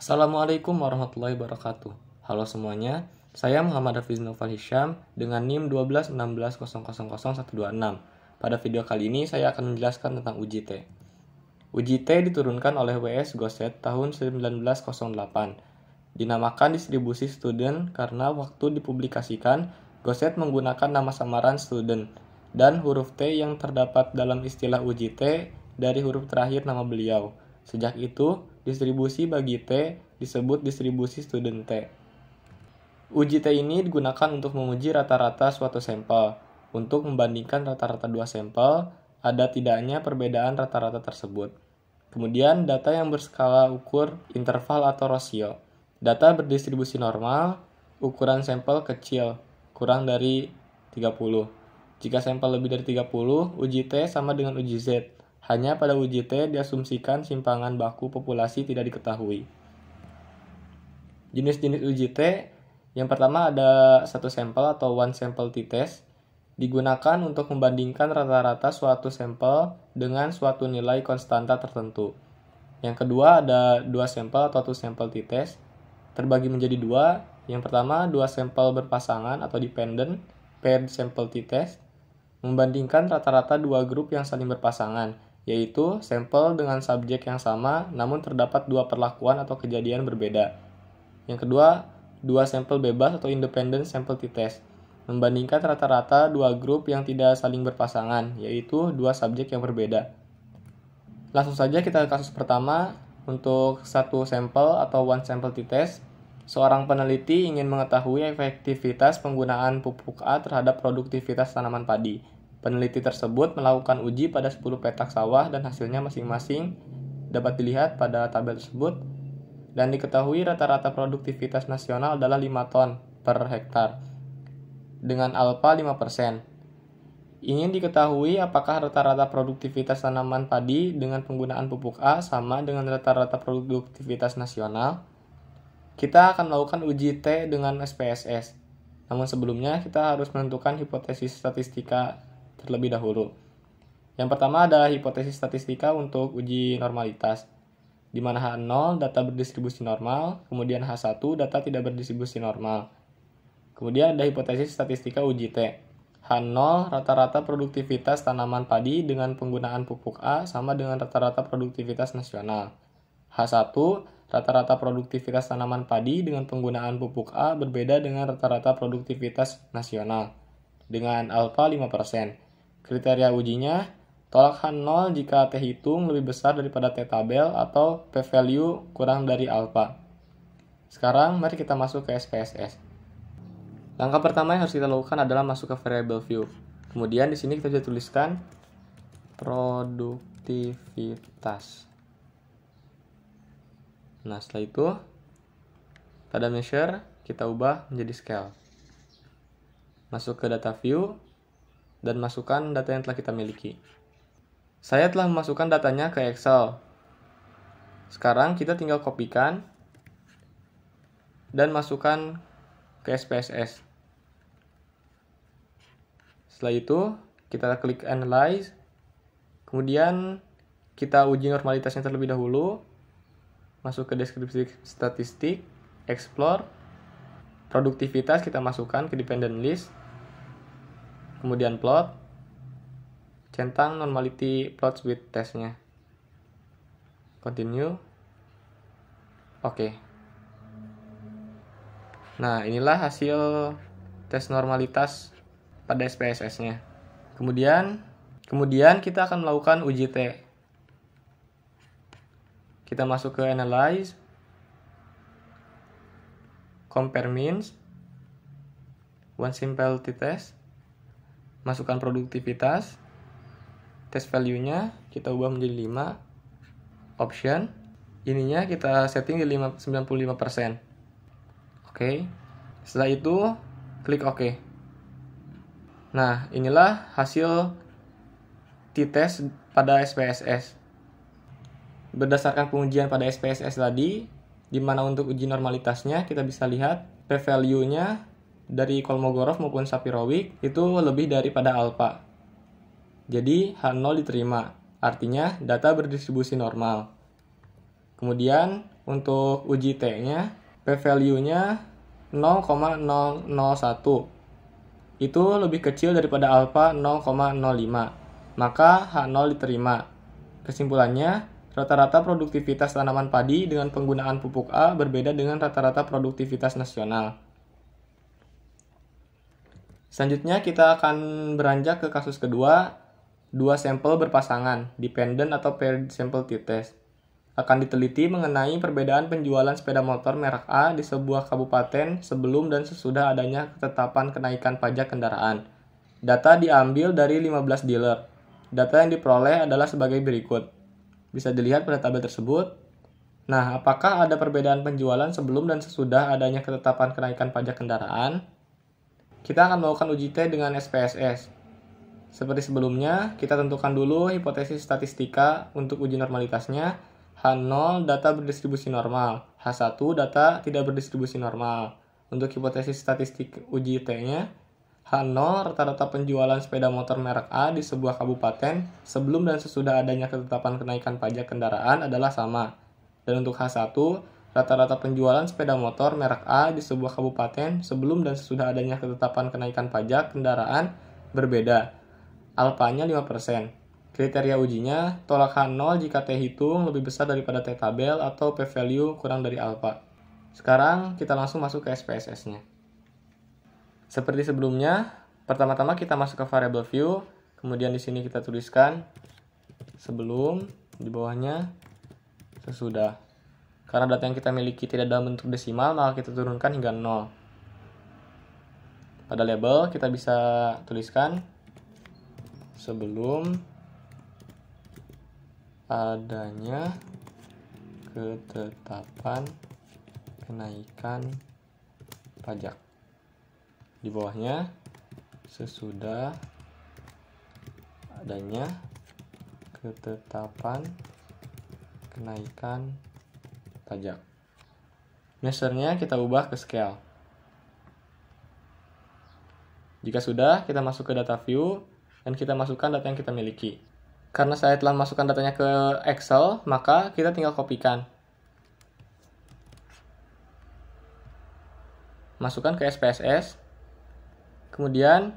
Assalamualaikum warahmatullahi wabarakatuh. Halo semuanya, saya Muhammad Hafiz Noval Hisham dengan NIM 12110000126. Pada video kali ini saya akan menjelaskan tentang UJT. UJT diturunkan oleh WS Goset tahun 1908. Dinamakan distribusi student karena waktu dipublikasikan, Goset menggunakan nama samaran student dan huruf T yang terdapat dalam istilah UJT dari huruf terakhir nama beliau. Sejak itu, Distribusi bagi T disebut distribusi student T. Uji T ini digunakan untuk menguji rata-rata suatu sampel. Untuk membandingkan rata-rata dua sampel, ada tidaknya perbedaan rata-rata tersebut. Kemudian data yang berskala ukur interval atau rasio. Data berdistribusi normal, ukuran sampel kecil, kurang dari 30. Jika sampel lebih dari 30, uji T sama dengan uji Z. Hanya pada uji T diasumsikan simpangan baku populasi tidak diketahui. Jenis-jenis uji T yang pertama ada satu sampel atau one sample t-test digunakan untuk membandingkan rata-rata suatu sampel dengan suatu nilai konstanta tertentu. Yang kedua ada dua sampel atau two sample t-test terbagi menjadi dua. Yang pertama dua sampel berpasangan atau dependent paired sample t-test membandingkan rata-rata dua grup yang saling berpasangan yaitu sampel dengan subjek yang sama namun terdapat dua perlakuan atau kejadian berbeda. Yang kedua, dua sampel bebas atau independent sample t test membandingkan rata-rata dua grup yang tidak saling berpasangan, yaitu dua subjek yang berbeda. Langsung saja kita ke kasus pertama, untuk satu sampel atau one sample t test, seorang peneliti ingin mengetahui efektivitas penggunaan pupuk A terhadap produktivitas tanaman padi. Peneliti tersebut melakukan uji pada 10 petak sawah dan hasilnya masing-masing dapat dilihat pada tabel tersebut dan diketahui rata-rata produktivitas nasional adalah 5 ton per hektar dengan alfa 5%. Ingin diketahui apakah rata-rata produktivitas tanaman padi dengan penggunaan pupuk A sama dengan rata-rata produktivitas nasional? Kita akan melakukan uji T dengan SPSS. Namun sebelumnya kita harus menentukan hipotesis statistika terlebih dahulu. Yang pertama adalah hipotesis statistika untuk uji normalitas, di mana H0 data berdistribusi normal, kemudian H1 data tidak berdistribusi normal. Kemudian ada hipotesis statistika uji T. H0 rata-rata produktivitas tanaman padi dengan penggunaan pupuk A sama dengan rata-rata produktivitas nasional. H1 rata-rata produktivitas tanaman padi dengan penggunaan pupuk A berbeda dengan rata-rata produktivitas nasional dengan alfa 5%. Kriteria ujinya, tolak h 0 jika T hitung lebih besar daripada T tabel atau p-value kurang dari alpha. Sekarang mari kita masuk ke SPSS. Langkah pertama yang harus kita lakukan adalah masuk ke variable view. Kemudian di sini kita bisa tuliskan produktivitas. Nah, setelah itu pada measure kita ubah menjadi scale. Masuk ke data view, dan masukkan data yang telah kita miliki. Saya telah memasukkan datanya ke Excel. Sekarang kita tinggal kopikan dan masukkan ke SPSS. Setelah itu, kita klik Analyze. Kemudian, kita uji normalitasnya terlebih dahulu. Masuk ke deskripsi statistik, Explore. Produktivitas kita masukkan ke Dependent List kemudian plot, centang normality plot with testnya. Continue. Oke. Okay. Nah, inilah hasil tes normalitas pada SPSS-nya. Kemudian, kemudian kita akan melakukan uji T. Kita masuk ke analyze, compare means, one simple t-test, masukkan produktivitas test value-nya kita ubah menjadi 5 option ininya kita setting di 5, 95% oke okay. setelah itu klik ok nah inilah hasil t-test pada SPSS berdasarkan pengujian pada SPSS tadi di mana untuk uji normalitasnya kita bisa lihat p-value-nya dari Kolmogorov maupun Sapirovic itu lebih daripada alpha. Jadi H0 diterima, artinya data berdistribusi normal. Kemudian untuk uji T-nya, p-value-nya 0,001. Itu lebih kecil daripada alpha 0,05, maka H0 diterima. Kesimpulannya, rata-rata produktivitas tanaman padi dengan penggunaan pupuk A berbeda dengan rata-rata produktivitas nasional. Selanjutnya kita akan beranjak ke kasus kedua, dua sampel berpasangan, dependent atau paired sample t-test. Akan diteliti mengenai perbedaan penjualan sepeda motor merek A di sebuah kabupaten sebelum dan sesudah adanya ketetapan kenaikan pajak kendaraan. Data diambil dari 15 dealer. Data yang diperoleh adalah sebagai berikut. Bisa dilihat pada tabel tersebut, Nah, apakah ada perbedaan penjualan sebelum dan sesudah adanya ketetapan kenaikan pajak kendaraan? Kita akan melakukan uji t dengan SPSS. Seperti sebelumnya, kita tentukan dulu hipotesis statistika untuk uji normalitasnya. H0 data berdistribusi normal, H1 data tidak berdistribusi normal. Untuk hipotesis statistik uji T-nya, H0 rata-rata penjualan sepeda motor merek A di sebuah kabupaten sebelum dan sesudah adanya ketetapan kenaikan pajak kendaraan adalah sama. Dan untuk H1, rata-rata penjualan sepeda motor merek A di sebuah kabupaten sebelum dan sesudah adanya ketetapan kenaikan pajak kendaraan berbeda. Alpanya 5%. Kriteria ujinya, tolak H0 jika T hitung lebih besar daripada T tabel atau P value kurang dari alfa. Sekarang kita langsung masuk ke SPSS-nya. Seperti sebelumnya, pertama-tama kita masuk ke variable view, kemudian di sini kita tuliskan sebelum, di bawahnya sesudah. Karena data yang kita miliki tidak dalam bentuk desimal, maka kita turunkan hingga 0. Pada label, kita bisa tuliskan sebelum adanya ketetapan kenaikan pajak. Di bawahnya sesudah adanya ketetapan kenaikan pajak tajam. Measure-nya kita ubah ke scale. Jika sudah, kita masuk ke data view dan kita masukkan data yang kita miliki. Karena saya telah masukkan datanya ke Excel, maka kita tinggal kopikan. Masukkan ke SPSS. Kemudian,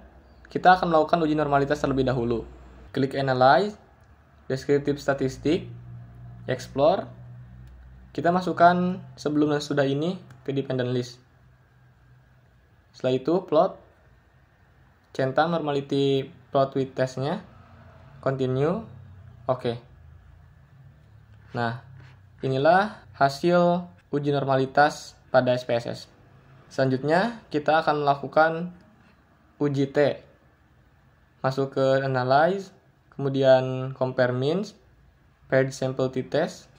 kita akan melakukan uji normalitas terlebih dahulu. Klik Analyze, Descriptive Statistik, Explore, kita masukkan sebelum dan sudah ini ke dependent list. Setelah itu plot centang normality plot with testnya continue oke okay. nah inilah hasil uji normalitas pada SPSS selanjutnya kita akan melakukan uji T masuk ke analyze kemudian compare means paired sample t test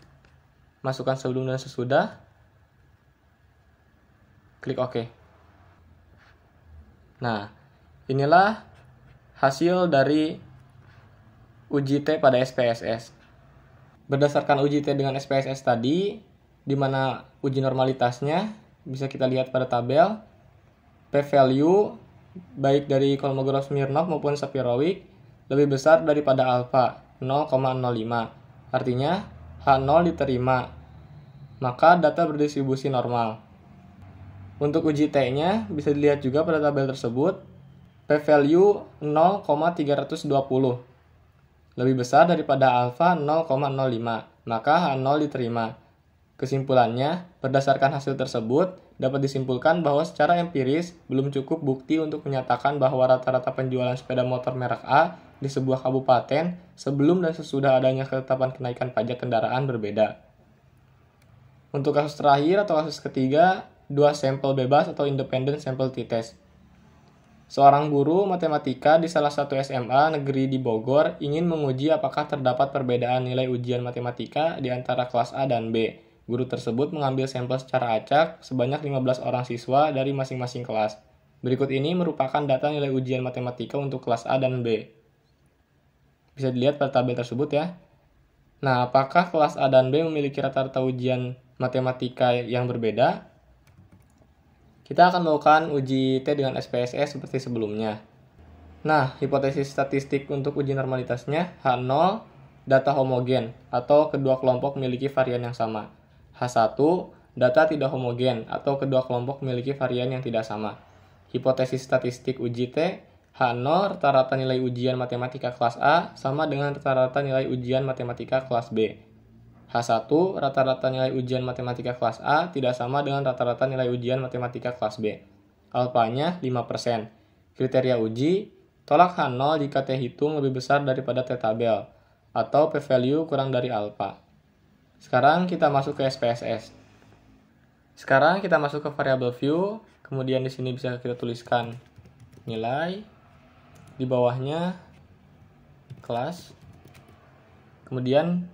masukkan sebelum dan sesudah. Klik OK. Nah, inilah hasil dari UGT pada SPSS. Berdasarkan UGT dengan SPSS tadi, di mana uji normalitasnya bisa kita lihat pada tabel p-value baik dari Kolmogorov-Smirnov maupun Sapirovic lebih besar daripada alfa 0,05. Artinya H0 diterima, maka data berdistribusi normal. Untuk uji T-nya bisa dilihat juga pada tabel tersebut, p-value 0,320, lebih besar daripada alfa 0,05, maka H0 diterima. Kesimpulannya, berdasarkan hasil tersebut, dapat disimpulkan bahwa secara empiris belum cukup bukti untuk menyatakan bahwa rata-rata penjualan sepeda motor merek A di sebuah kabupaten sebelum dan sesudah adanya ketetapan kenaikan pajak kendaraan berbeda. Untuk kasus terakhir atau kasus ketiga, dua sampel bebas atau independent sample t-test. Seorang guru matematika di salah satu SMA negeri di Bogor ingin menguji apakah terdapat perbedaan nilai ujian matematika di antara kelas A dan B Guru tersebut mengambil sampel secara acak sebanyak 15 orang siswa dari masing-masing kelas. Berikut ini merupakan data nilai ujian matematika untuk kelas A dan B. Bisa dilihat pada tabel tersebut ya. Nah, apakah kelas A dan B memiliki rata-rata ujian matematika yang berbeda? Kita akan melakukan uji T dengan SPSS seperti sebelumnya. Nah, hipotesis statistik untuk uji normalitasnya H0 data homogen atau kedua kelompok memiliki varian yang sama. H1, data tidak homogen atau kedua kelompok memiliki varian yang tidak sama. Hipotesis statistik uji T, H0 rata-rata nilai ujian matematika kelas A sama dengan rata-rata nilai ujian matematika kelas B. H1 rata-rata nilai ujian matematika kelas A tidak sama dengan rata-rata nilai ujian matematika kelas B. Alpanya 5%. Kriteria uji, tolak H0 jika T hitung lebih besar daripada T tabel, atau P-value kurang dari alfa. Sekarang kita masuk ke SPSS. Sekarang kita masuk ke variable view, kemudian di sini bisa kita tuliskan nilai, di bawahnya kelas, kemudian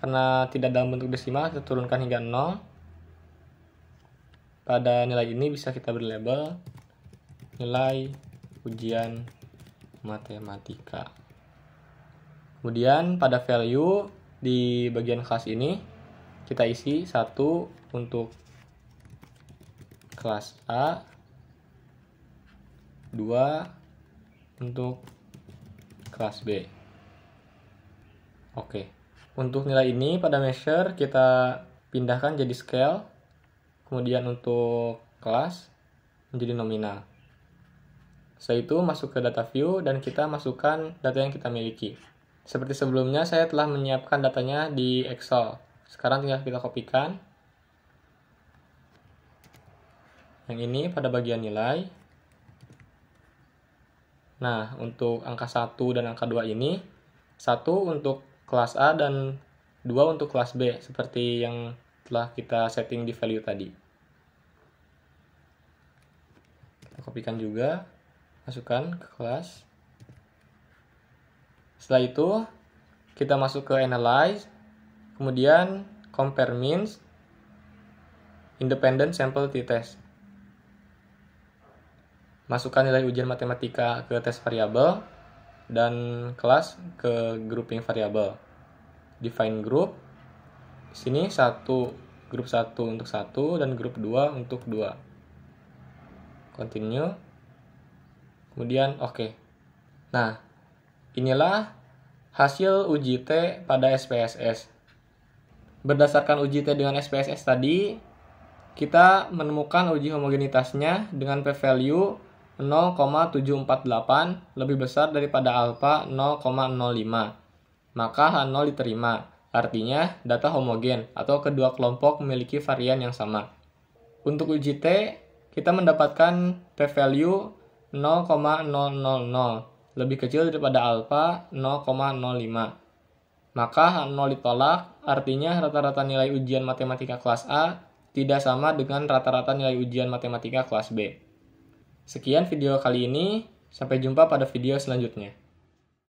karena tidak dalam bentuk desimal kita turunkan hingga 0. Pada nilai ini bisa kita beri label nilai ujian matematika. Kemudian pada value di bagian kelas ini kita isi satu untuk kelas A, dua untuk kelas B. Oke. Untuk nilai ini pada measure kita pindahkan jadi scale, kemudian untuk kelas menjadi nominal. Setelah itu masuk ke data view dan kita masukkan data yang kita miliki. Seperti sebelumnya, saya telah menyiapkan datanya di Excel. Sekarang tinggal kita kopikan. Yang ini pada bagian nilai. Nah, untuk angka 1 dan angka 2 ini, 1 untuk kelas A dan 2 untuk kelas B, seperti yang telah kita setting di value tadi. Kita kopikan juga, masukkan ke kelas. Setelah itu, kita masuk ke analyze, kemudian compare means, independent sample t-test. Masukkan nilai ujian matematika ke tes variable, dan kelas ke grouping variable. Define group. Di sini satu grup satu untuk satu dan grup dua untuk dua Continue. Kemudian oke. Okay. Nah, Inilah hasil uji t pada SPSS. Berdasarkan uji t dengan SPSS tadi, kita menemukan uji homogenitasnya dengan p-value 0,748 lebih besar daripada alpha 0,05. Maka H0 diterima, artinya data homogen atau kedua kelompok memiliki varian yang sama. Untuk uji T, kita mendapatkan p-value 0,000 lebih kecil daripada alfa 0,05. Maka 0 ditolak, artinya rata-rata nilai ujian matematika kelas A tidak sama dengan rata-rata nilai ujian matematika kelas B. Sekian video kali ini, sampai jumpa pada video selanjutnya.